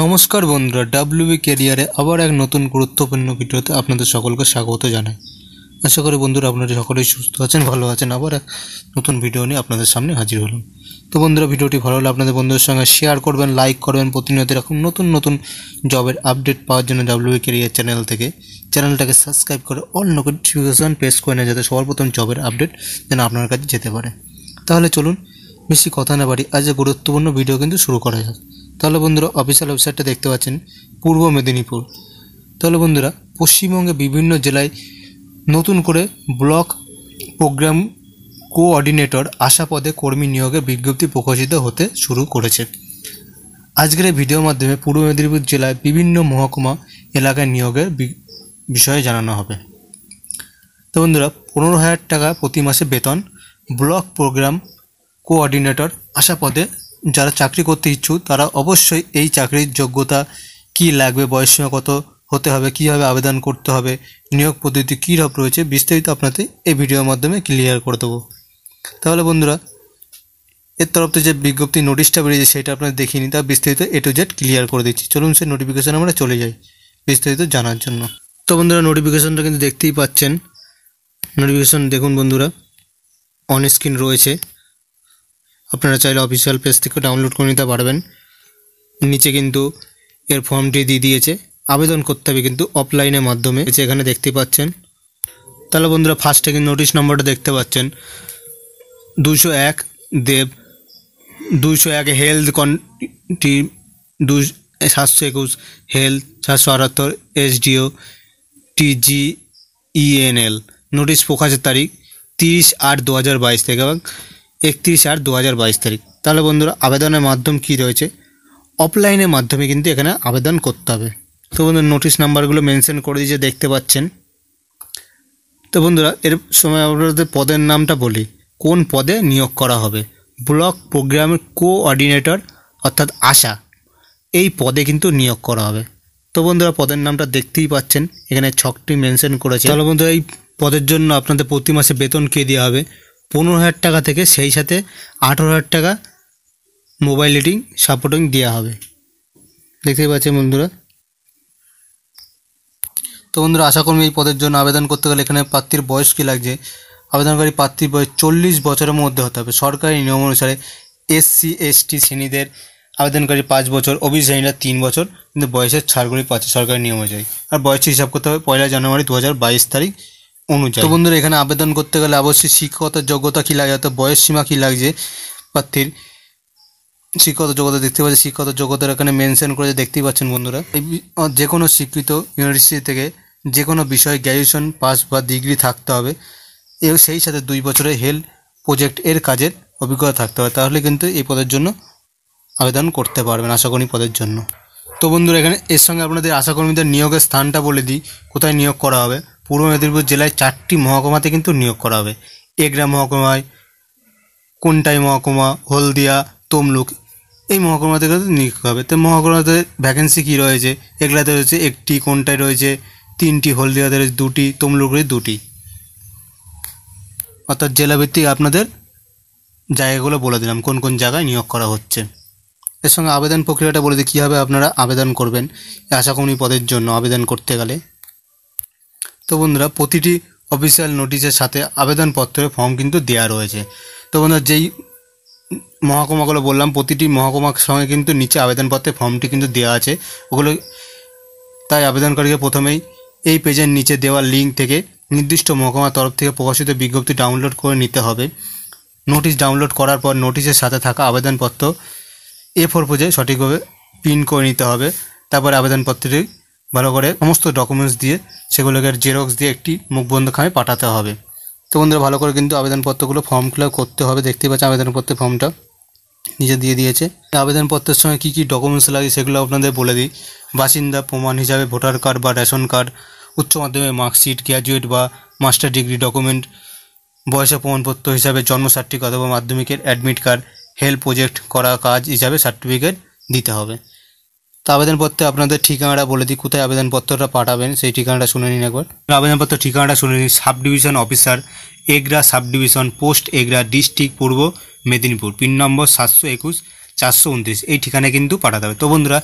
নমস্কার বন্ধুরা ডাব্লিউবি ক্যারিয়ারে আবার এক নতুন গুরুত্বপূর্ণ ভিডিওতে আপনাদের সকলকে স্বাগত জানাই আশা করি বন্ধুরা আপনারা সকলেই সুস্থ আছেন ভালো আছেন আবার এক নতুন ভিডিও নিয়ে আপনাদের সামনে হাজির হলাম তো বন্ধুরা ভিডিওটি ভালো হলে আপনাদের বন্ধুদের সঙ্গে শেয়ার করবেন লাইক করবেন প্রতিনিয়ত এরকম নতুন নতুন জবের আপডেট পাওয়ার জন্য ডাব্লিউবি ক্যারিয়ার চ্যানেল থেকে চ্যানেলটাকে সাবস্ক্রাইব করে অল নোটিফিকেশান প্রেস করে নেয় যাতে সবার প্রথম জবের আপডেট যেন আপনার কাছে যেতে পারে তাহলে চলুন বেশি কথা না বাড়ি আজ গুরুত্বপূর্ণ ভিডিও কিন্তু শুরু করা যাক তাহলে বন্ধুরা অফিসিয়াল ওয়েবসাইটটা দেখতে পাচ্ছেন পূর্ব মেদিনীপুর তাহলে বন্ধুরা পশ্চিমবঙ্গে বিভিন্ন জেলায় নতুন করে ব্লক প্রোগ্রাম কোঅর্ডিনেটর আশা পদে কর্মী নিয়োগে বিজ্ঞপ্তি প্রকাশিত হতে শুরু করেছে আজকের এই ভিডিওর মাধ্যমে পূর্ব মেদিনীপুর জেলায় বিভিন্ন মহকুমা এলাকায় নিয়োগের বিষয়ে জানানো হবে তো বন্ধুরা পনেরো হাজার টাকা প্রতি মাসে বেতন ব্লক প্রোগ্রাম কোঅর্ডিনেটর আশা পদে যারা চাকরি করতে ইচ্ছুক তারা অবশ্যই এই চাকরির যোগ্যতা কি লাগবে বয়সসীমা কত হতে হবে কীভাবে আবেদন করতে হবে নিয়োগ পদ্ধতি কী রূপ রয়েছে বিস্তারিত আপনাদের এই ভিডিওর মাধ্যমে ক্লিয়ার করে দেবো তাহলে বন্ধুরা এর তরফ থেকে যে বিজ্ঞপ্তি নোটিশটা বেরিয়েছে সেটা আপনারা দেখিনি তা বিস্তারিত এ টু জেড ক্লিয়ার করে দিচ্ছি চলুন সেই নোটিফিকেশান আমরা চলে যাই বিস্তারিত জানার জন্য তো বন্ধুরা নোটিফিকেশানটা কিন্তু দেখতেই পাচ্ছেন নোটিফিকেশান দেখুন বন্ধুরা অন স্ক্রিন রয়েছে আপনারা চাইলে অফিসিয়াল পেজ থেকে ডাউনলোড করে নিতে পারবেন নিচে কিন্তু এর ফর্মটি দিয়ে দিয়েছে আবেদন করতে হবে কিন্তু অফলাইনের মাধ্যমে এখানে দেখতে পাচ্ছেন তাহলে বন্ধুরা ফার্স্টে কিন্তু নোটিশ নম্বরটা দেখতে পাচ্ছেন দুশো এক দেব দুশো এক হেলথ কন্টি দু সাতশো একুশ হেলথ সাতশো আটাত্তর এসডিও টিজি ইএনএল নোটিশ প্রকাশের তারিখ তিরিশ আট দু হাজার বাইশ থেকে এবং একত্রিশ আট দু হাজার বাইশ তারিখ তাহলে বন্ধুরা আবেদনের মাধ্যম কি রয়েছে অফলাইনের মাধ্যমে কিন্তু এখানে আবেদন করতে হবে তো বন্ধু নোটিশ নাম্বারগুলো মেনশন করে দিয়ে দেখতে পাচ্ছেন তো বন্ধুরা এর সময় আপনাদের পদের নামটা বলি কোন পদে নিয়োগ করা হবে ব্লক প্রোগ্রামের কোঅর্ডিনেটর অর্থাৎ আশা এই পদে কিন্তু নিয়োগ করা হবে তো বন্ধুরা পদের নামটা দেখতেই পাচ্ছেন এখানে ছকটি মেনশন করেছে তাহলে বন্ধুরা এই পদের জন্য আপনাদের প্রতি মাসে বেতন কে দেওয়া হবে পনেরো হাজার টাকা থেকে সেই সাথে আঠেরো হাজার টাকা মোবাইল রেটিং সাপোর্টিং দেওয়া হবে দেখতেই পাচ্ছেন বন্ধুরা তো বন্ধুরা আশা কর্মী এই পদের জন্য আবেদন করতে গেলে এখানে প্রার্থীর বয়স কী লাগছে আবেদনকারী প্রার্থীর বয়স চল্লিশ বছরের মধ্যে হতে হবে সরকারি নিয়ম অনুসারে এসসি এসটি শ্রেণীদের আবেদনকারী পাঁচ বছর ওবিসি শ্রেণীরা তিন বছর কিন্তু বয়সের ছাড়গুলি পাচ্ছে সরকারি নিয়ম অনুযায়ী আর বয়সটি হিসাব করতে হবে পয়লা জানুয়ারি দু তারিখ অনুযায়ী তো বন্ধুরা এখানে আবেদন করতে গেলে অবশ্যই শিক্ষকতার যোগ্যতা কী লাগে অর্থাৎ বয়স সীমা কী লাগছে প্রার্থীর শিক্ষকতার যোগ্যতা দেখতে পাচ্ছে শিক্ষকতার যোগ্যতা এখানে মেনশন করে দেখতেই পাচ্ছেন বন্ধুরা যে কোনো শিক্ষিত ইউনিভার্সিটি থেকে যে কোনো বিষয়ে গ্র্যাজুয়েশন পাস বা ডিগ্রি থাকতে হবে এবং সেই সাথে দুই বছরের হেলথ প্রজেক্ট এর কাজের অভিজ্ঞতা থাকতে হবে তাহলে কিন্তু এই পদের জন্য আবেদন করতে পারবেন আশাকর্মী পদের জন্য তো বন্ধুরা এখানে এর সঙ্গে আপনাদের আশাকর্মীদের নিয়োগের স্থানটা বলে দিই কোথায় নিয়োগ করা হবে পূর্ব মেদিনীপুর জেলায় চারটি মহকুমাতে কিন্তু নিয়োগ করা হবে এগরা মহকুমায় কোনটাই মহকুমা হলদিয়া তমলুক এই মহকুমাতে কিন্তু নিয়োগ হবে তো মহকুমাতে ভ্যাকেন্সি কী রয়েছে এগলাতে রয়েছে একটি কোনটায় রয়েছে তিনটি হলদিয়াতে রয়েছে দুটি তমলুক রয়েছে দুটি অর্থাৎ জেলাভিত্তিক আপনাদের জায়গাগুলো বলে দিলাম কোন কোন জায়গায় নিয়োগ করা হচ্ছে এর সঙ্গে আবেদন প্রক্রিয়াটা বলে দিই কীভাবে আপনারা আবেদন করবেন আশাকর্মী পদের জন্য আবেদন করতে গেলে তো বন্ধুরা প্রতিটি অফিসিয়াল নোটিশের সাথে আবেদনপত্রের ফর্ম কিন্তু দেওয়া রয়েছে তো বন্ধুরা যেই মহকুমাগুলো বললাম প্রতিটি মহকুমার সঙ্গে কিন্তু নিচে আবেদনপত্রের ফর্মটি কিন্তু দেওয়া আছে ওগুলো তাই আবেদনকারীকে প্রথমেই এই পেজের নিচে দেওয়া লিঙ্ক থেকে নির্দিষ্ট মহকুমার তরফ থেকে প্রকাশিত বিজ্ঞপ্তি ডাউনলোড করে নিতে হবে নোটিশ ডাউনলোড করার পর নোটিশের সাথে থাকা আবেদনপত্র এ ফোর পেজে সঠিকভাবে প্রিন্ট করে নিতে হবে তারপরে আবেদনপত্রটি ভালো করে সমস্ত ডকুমেন্টস দিয়ে সেগুলোকে জেরক্স দিয়ে একটি মুখবন্ধ খামে পাঠাতে হবে তো বন্ধুরা ভালো করে কিন্তু আবেদনপত্রগুলো ফর্ম ফিল করতে হবে দেখতে পাচ্ছেন আবেদনপত্রের ফর্মটা নিজে দিয়ে দিয়েছে আবেদনপত্রের সঙ্গে কী কী ডকুমেন্টস লাগে সেগুলো আপনাদের বলে দিই বাসিন্দা প্রমাণ হিসাবে ভোটার কার্ড বা রেশন কার্ড উচ্চ মাধ্যমিক মার্কশিট গ্র্যাজুয়েট বা মাস্টার ডিগ্রি ডকুমেন্ট বয়সের প্রমাণপত্র হিসাবে জন্ম সার্টিফিকেট অথবা মাধ্যমিকের অ্যাডমিট কার্ড হেল্প প্রজেক্ট করা কাজ হিসাবে সার্টিফিকেট দিতে হবে আবেদনপত্রে আপনাদের ঠিকানাটা বলে দিই কোথায় আবেদনপত্রটা পাঠাবেন সেই ঠিকানাটা শুনে নিন একবার আবেদনপত্র ঠিকানাটা শুনে নিন sub division officer Egra sub division post Egra district Purba Medinipur pin নম্বর সাতশো একুশ চারশো উনত্রিশ এই ঠিকানায় কিন্তু পাঠাতে হবে তো বন্ধুরা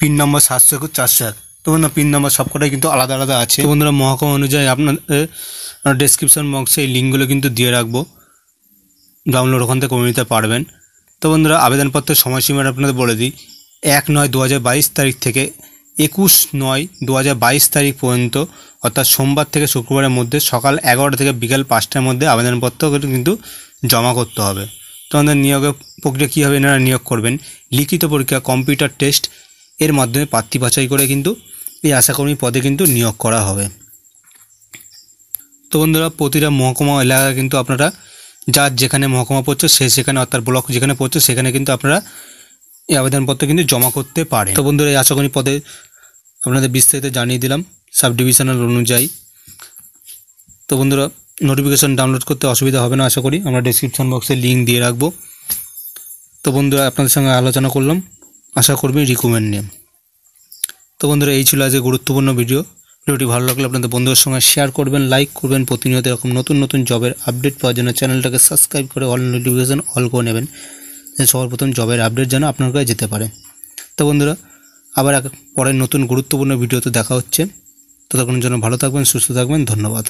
পিন নম্বর সাতশো একুশ চারশো এক তো বন্ধুরা পিন নম্বর সবকটাই কিন্তু আলাদা আলাদা আছে বন্ধুরা মহকুমা অনুযায়ী আপনাদের ডেসক্রিপশন বক্সে এই লিঙ্কগুলো কিন্তু দিয়ে রাখবো ডাউনলোড ওখান থেকে করে নিতে পারবেন তো বন্ধুরা আবেদনপত্রের সময়সীমাটা আপনাদের বলে দিই এক নয় দু তারিখ থেকে একুশ নয় দু তারিখ পর্যন্ত অর্থাৎ সোমবার থেকে শুক্রবারের মধ্যে সকাল এগারোটা থেকে বিকাল পাঁচটার মধ্যে আবেদনপত্র কিন্তু জমা করতে হবে তোমাদের নিয়োগের প্রক্রিয়া কী হবে এনারা নিয়োগ করবেন লিখিত পরীক্ষা কম্পিউটার টেস্ট এর মাধ্যমে প্রার্থী বাছাই করে কিন্তু এই আশাকর্মী পদে কিন্তু নিয়োগ করা হবে তো বন্ধুরা প্রতিটা মহকুমা এলাকা কিন্তু আপনারা যার যেখানে মহকুমা পড়ছে সে সেখানে অর্থাৎ ব্লক যেখানে পড়ছে সেখানে কিন্তু আপনারা এই আবেদনপত্র কিন্তু জমা করতে পারে তো বন্ধুরা এই আশাকর্মী পদে আপনাদের বিস্তারিত জানিয়ে দিলাম সাব ডিভিশনাল অনুযায়ী তো বন্ধুরা নোটিফিকেশান ডাউনলোড করতে অসুবিধা হবে না আশা করি আমরা ডিসক্রিপশান বক্সে লিঙ্ক দিয়ে রাখবো তো বন্ধুরা আপনাদের সঙ্গে আলোচনা করলাম আশা করবি রিকমেন্ড নিয়ে তো বন্ধুরা এই ছিল আজকে গুরুত্বপূর্ণ ভিডিও ভিডিওটি ভালো লাগলে আপনাদের বন্ধুদের সঙ্গে শেয়ার করবেন লাইক করবেন প্রতিনিয়ত এরকম নতুন নতুন জবের আপডেট পাওয়ার জন্য চ্যানেলটাকে সাবস্ক্রাইব করে অল নোটিফিকেশান অল করে নেবেন সবার প্রথম জবের আপডেট যেন আপনার কাছে যেতে পারে তো বন্ধুরা আবার এক নতুন গুরুত্বপূর্ণ ভিডিওতে দেখা হচ্ছে ততক্ষণ জন্য ভালো থাকবেন সুস্থ থাকবেন ধন্যবাদ